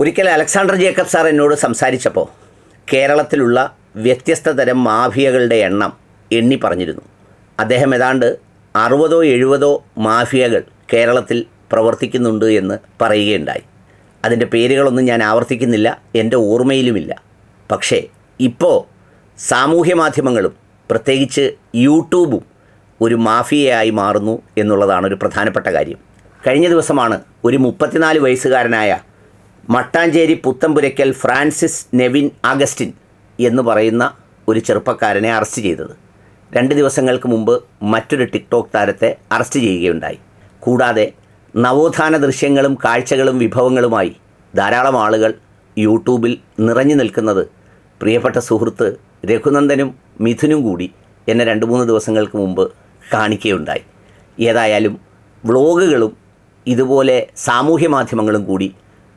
ഒരിക്കൽ Alexander Jacob sir എന്നോട് സംസാരിച്ചപ്പോൾ കേരളത്തിലുള്ള വ്യത്യസ്ത തരം മാഫിയകളുടെ എണ്ണം എണ്ണി പറഞ്ഞിരുന്നു അദ്ദേഹം ഏതാണ്ട് അറുപതോ എഴുപതോ മാഫിയകൾ കേരളത്തിൽ പ്രവർത്തിക്കുന്നുണ്ട് എന്ന് പറയുകയുണ്ടായി അതിൻ്റെ പേരുകളൊന്നും ഞാൻ ആവർത്തിക്കുന്നില്ല എൻ്റെ ഓർമ്മയിലുമില്ല പക്ഷേ ഇപ്പോൾ സാമൂഹ്യ മാധ്യമങ്ങളും പ്രത്യേകിച്ച് യൂട്യൂബും ഒരു മാഫിയയായി മാറുന്നു എന്നുള്ളതാണ് ഒരു പ്രധാനപ്പെട്ട കാര്യം കഴിഞ്ഞ ദിവസമാണ് ഒരു മുപ്പത്തിനാല് വയസ്സുകാരനായ മട്ടാഞ്ചേരി പുത്തമ്പുരയ്ക്കൽ ഫ്രാൻസിസ് നെവിൻ അഗസ്റ്റിൻ എന്ന് പറയുന്ന ഒരു ചെറുപ്പക്കാരനെ അറസ്റ്റ് ചെയ്തത് രണ്ട് ദിവസങ്ങൾക്ക് മുമ്പ് മറ്റൊരു ടിക്ടോക്ക് താരത്തെ അറസ്റ്റ് ചെയ്യുകയുണ്ടായി കൂടാതെ നവോത്ഥാന ദൃശ്യങ്ങളും കാഴ്ചകളും വിഭവങ്ങളുമായി ധാരാളം ആളുകൾ യൂട്യൂബിൽ നിറഞ്ഞു നിൽക്കുന്നത് പ്രിയപ്പെട്ട സുഹൃത്ത് രഘുനന്ദനും മിഥുനും കൂടി എന്നെ രണ്ട് മൂന്ന് ദിവസങ്ങൾക്ക് മുമ്പ് കാണിക്കുകയുണ്ടായി ഏതായാലും വ്ളോഗുകളും ഇതുപോലെ സാമൂഹ്യ മാധ്യമങ്ങളും കൂടി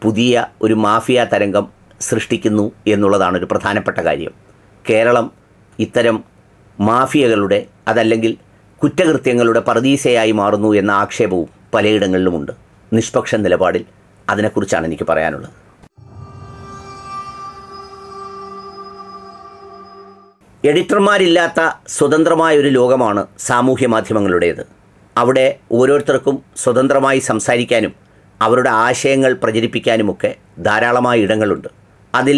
പുതിയ ഒരു മാഫിയ തരംഗം സൃഷ്ടിക്കുന്നു എന്നുള്ളതാണ് ഒരു പ്രധാനപ്പെട്ട കാര്യം കേരളം ഇത്തരം മാഫിയകളുടെ അതല്ലെങ്കിൽ കുറ്റകൃത്യങ്ങളുടെ പറദീസയായി മാറുന്നു എന്ന ആക്ഷേപവും പലയിടങ്ങളിലുമുണ്ട് നിഷ്പക്ഷ നിലപാടിൽ അതിനെക്കുറിച്ചാണ് എനിക്ക് പറയാനുള്ളത് എഡിറ്റർമാരില്ലാത്ത സ്വതന്ത്രമായൊരു ലോകമാണ് സാമൂഹ്യ മാധ്യമങ്ങളുടേത് അവിടെ ഓരോരുത്തർക്കും സ്വതന്ത്രമായി സംസാരിക്കാനും അവരുടെ ആശയങ്ങൾ പ്രചരിപ്പിക്കാനുമൊക്കെ ധാരാളമായ ഇടങ്ങളുണ്ട് അതിൽ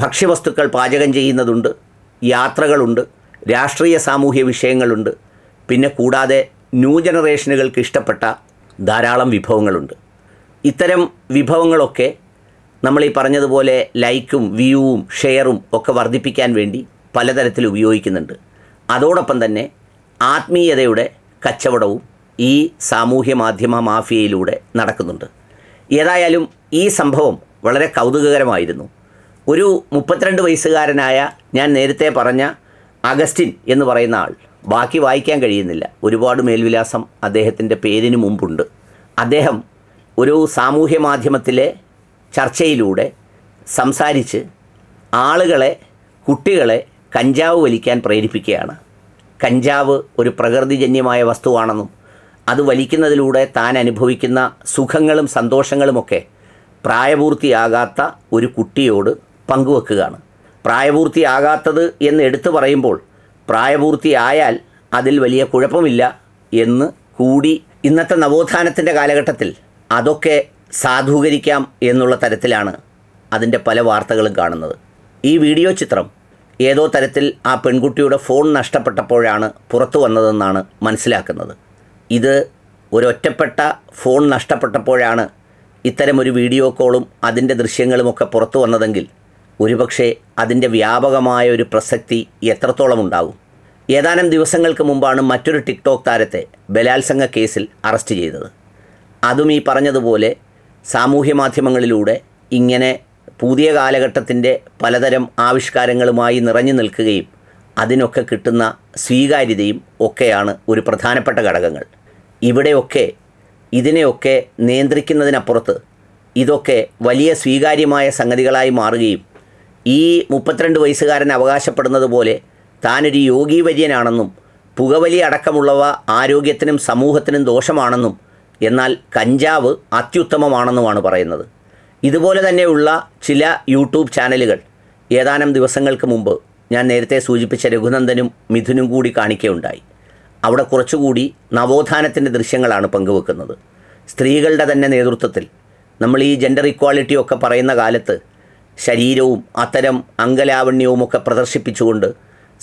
ഭക്ഷ്യവസ്തുക്കൾ പാചകം ചെയ്യുന്നതുണ്ട് യാത്രകളുണ്ട് രാഷ്ട്രീയ സാമൂഹ്യ വിഷയങ്ങളുണ്ട് പിന്നെ കൂടാതെ ന്യൂ ജനറേഷനുകൾക്ക് ഇഷ്ടപ്പെട്ട ധാരാളം വിഭവങ്ങളുണ്ട് ഇത്തരം വിഭവങ്ങളൊക്കെ നമ്മൾ ഈ പറഞ്ഞതുപോലെ ലൈക്കും വ്യൂവും ഷെയറും ഒക്കെ വർദ്ധിപ്പിക്കാൻ വേണ്ടി പലതരത്തിൽ ഉപയോഗിക്കുന്നുണ്ട് അതോടൊപ്പം തന്നെ ആത്മീയതയുടെ കച്ചവടവും ഈ സാമൂഹ്യ മാധ്യമ മാഫിയയിലൂടെ നടക്കുന്നുണ്ട് ഏതായാലും ഈ സംഭവം വളരെ കൗതുകകരമായിരുന്നു ഒരു മുപ്പത്തിരണ്ട് വയസ്സുകാരനായ ഞാൻ നേരത്തെ പറഞ്ഞ അഗസ്റ്റിൻ എന്ന് പറയുന്ന ആൾ ബാക്കി വായിക്കാൻ കഴിയുന്നില്ല ഒരുപാട് മേൽവിലാസം അദ്ദേഹത്തിൻ്റെ പേരിന് മുമ്പുണ്ട് അദ്ദേഹം ഒരു സാമൂഹ്യ മാധ്യമത്തിലെ ചർച്ചയിലൂടെ സംസാരിച്ച് ആളുകളെ കുട്ടികളെ കഞ്ചാവ് വലിക്കാൻ പ്രേരിപ്പിക്കുകയാണ് കഞ്ചാവ് ഒരു പ്രകൃതിജന്യമായ വസ്തുവാണെന്നും അത് വലിക്കുന്നതിലൂടെ താൻ അനുഭവിക്കുന്ന സുഖങ്ങളും സന്തോഷങ്ങളുമൊക്കെ പ്രായപൂർത്തിയാകാത്ത ഒരു കുട്ടിയോട് പങ്കുവെക്കുകയാണ് പ്രായപൂർത്തിയാകാത്തത് എന്ന് എടുത്തു പറയുമ്പോൾ പ്രായപൂർത്തിയായാൽ അതിൽ വലിയ കുഴപ്പമില്ല എന്ന് കൂടി ഇന്നത്തെ നവോത്ഥാനത്തിൻ്റെ കാലഘട്ടത്തിൽ അതൊക്കെ സാധൂകരിക്കാം എന്നുള്ള തരത്തിലാണ് അതിൻ്റെ പല വാർത്തകളും കാണുന്നത് ഈ വീഡിയോ ചിത്രം ഏതോ തരത്തിൽ ആ പെൺകുട്ടിയുടെ ഫോൺ നഷ്ടപ്പെട്ടപ്പോഴാണ് പുറത്തു വന്നതെന്നാണ് മനസ്സിലാക്കുന്നത് ഇത് ഒരൊറ്റപ്പെട്ട ഫോൺ നഷ്ടപ്പെട്ടപ്പോഴാണ് ഇത്തരമൊരു വീഡിയോ കോളും അതിൻ്റെ ദൃശ്യങ്ങളുമൊക്കെ പുറത്തു വന്നതെങ്കിൽ ഒരുപക്ഷെ അതിൻ്റെ വ്യാപകമായ ഒരു പ്രസക്തി എത്രത്തോളം ഉണ്ടാവും ഏതാനും ദിവസങ്ങൾക്ക് മുമ്പാണ് മറ്റൊരു ടിക്ടോക്ക് താരത്തെ ബലാത്സംഗ കേസിൽ അറസ്റ്റ് ചെയ്തത് അതും ഈ പറഞ്ഞതുപോലെ സാമൂഹ്യ മാധ്യമങ്ങളിലൂടെ ഇങ്ങനെ പുതിയ കാലഘട്ടത്തിൻ്റെ പലതരം ആവിഷ്കാരങ്ങളുമായി നിറഞ്ഞു നിൽക്കുകയും അതിനൊക്കെ കിട്ടുന്ന സ്വീകാര്യതയും ഒക്കെയാണ് ഒരു പ്രധാനപ്പെട്ട ഘടകങ്ങൾ ഇവിടെയൊക്കെ ഇതിനെയൊക്കെ നിയന്ത്രിക്കുന്നതിനപ്പുറത്ത് ഇതൊക്കെ വലിയ സ്വീകാര്യമായ സംഗതികളായി മാറുകയും ഈ മുപ്പത്തിരണ്ട് വയസ്സുകാരൻ അവകാശപ്പെടുന്നത് പോലെ താനൊരു യോഗീവര്യനാണെന്നും പുകവലി അടക്കമുള്ളവ ആരോഗ്യത്തിനും സമൂഹത്തിനും ദോഷമാണെന്നും എന്നാൽ കഞ്ചാവ് അത്യുത്തമമാണെന്നുമാണ് പറയുന്നത് ഇതുപോലെ തന്നെയുള്ള ചില യൂട്യൂബ് ചാനലുകൾ ഏതാനും ദിവസങ്ങൾക്ക് മുമ്പ് ഞാൻ നേരത്തെ സൂചിപ്പിച്ച രഘുനന്ദനും മിഥുനും കൂടി കാണിക്കുകയുണ്ടായി അവിടെ കുറച്ചുകൂടി നവോത്ഥാനത്തിൻ്റെ ദൃശ്യങ്ങളാണ് പങ്കുവെക്കുന്നത് സ്ത്രീകളുടെ തന്നെ നേതൃത്വത്തിൽ നമ്മൾ ഈ ജെൻഡർ ഇക്വാളിറ്റി ഒക്കെ പറയുന്ന കാലത്ത് ശരീരവും അത്തരം അങ്കലാവണ്യവുമൊക്കെ പ്രദർശിപ്പിച്ചുകൊണ്ട്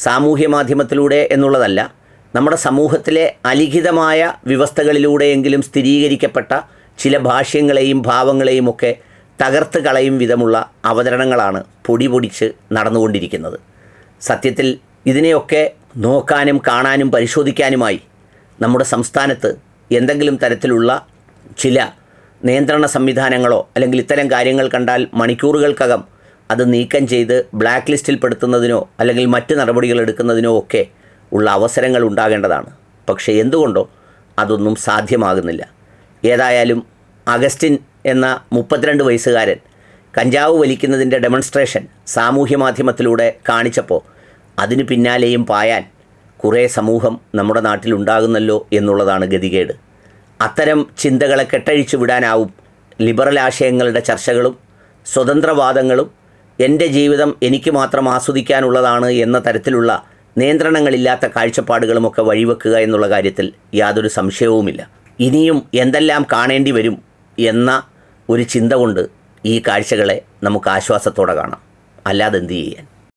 സാമൂഹ്യ മാധ്യമത്തിലൂടെ എന്നുള്ളതല്ല നമ്മുടെ സമൂഹത്തിലെ അലിഖിതമായ വ്യവസ്ഥകളിലൂടെയെങ്കിലും സ്ഥിരീകരിക്കപ്പെട്ട ചില ഭാഷ്യങ്ങളെയും ഭാവങ്ങളെയും ഒക്കെ തകർത്ത് കളയും വിധമുള്ള അവതരണങ്ങളാണ് പൊടി പൊടിച്ച് നടന്നുകൊണ്ടിരിക്കുന്നത് സത്യത്തിൽ ഇതിനെയൊക്കെ നോക്കാനും കാണാനും പരിശോധിക്കാനുമായി നമ്മുടെ സംസ്ഥാനത്ത് എന്തെങ്കിലും തരത്തിലുള്ള ചില നിയന്ത്രണ സംവിധാനങ്ങളോ അല്ലെങ്കിൽ ഇത്തരം കാര്യങ്ങൾ കണ്ടാൽ മണിക്കൂറുകൾക്കകം അത് നീക്കം ചെയ്ത് ബ്ലാക്ക് ലിസ്റ്റിൽ പെടുത്തുന്നതിനോ അല്ലെങ്കിൽ മറ്റ് നടപടികൾ എടുക്കുന്നതിനോ ഒക്കെ ഉള്ള അവസരങ്ങൾ ഉണ്ടാകേണ്ടതാണ് പക്ഷേ എന്തുകൊണ്ടോ അതൊന്നും സാധ്യമാകുന്നില്ല ഏതായാലും അഗസ്റ്റിൻ എന്ന മുപ്പത്തിരണ്ട് വയസ്സുകാരൻ കഞ്ചാവ് വലിക്കുന്നതിൻ്റെ ഡെമോൺസ്ട്രേഷൻ സാമൂഹ്യ മാധ്യമത്തിലൂടെ കാണിച്ചപ്പോൾ അതിനു പിന്നാലെയും പായാൻ കുറേ സമൂഹം നമ്മുടെ നാട്ടിലുണ്ടാകുന്നല്ലോ എന്നുള്ളതാണ് ഗതികേട് അത്തരം ചിന്തകളെ കെട്ടഴിച്ചു വിടാനാവും ലിബറൽ ആശയങ്ങളുടെ ചർച്ചകളും സ്വതന്ത്രവാദങ്ങളും എൻ്റെ ജീവിതം എനിക്ക് മാത്രം ആസ്വദിക്കാനുള്ളതാണ് എന്ന തരത്തിലുള്ള നിയന്ത്രണങ്ങളില്ലാത്ത കാഴ്ചപ്പാടുകളുമൊക്കെ വഴിവെക്കുക എന്നുള്ള കാര്യത്തിൽ യാതൊരു സംശയവുമില്ല ഇനിയും എന്തെല്ലാം കാണേണ്ടി വരും എന്ന ഒരു ചിന്ത കൊണ്ട് ഈ കാഴ്ചകളെ നമുക്ക് ആശ്വാസത്തോടെ കാണാം അല്ലാതെ എന്ത് ചെയ്യാൻ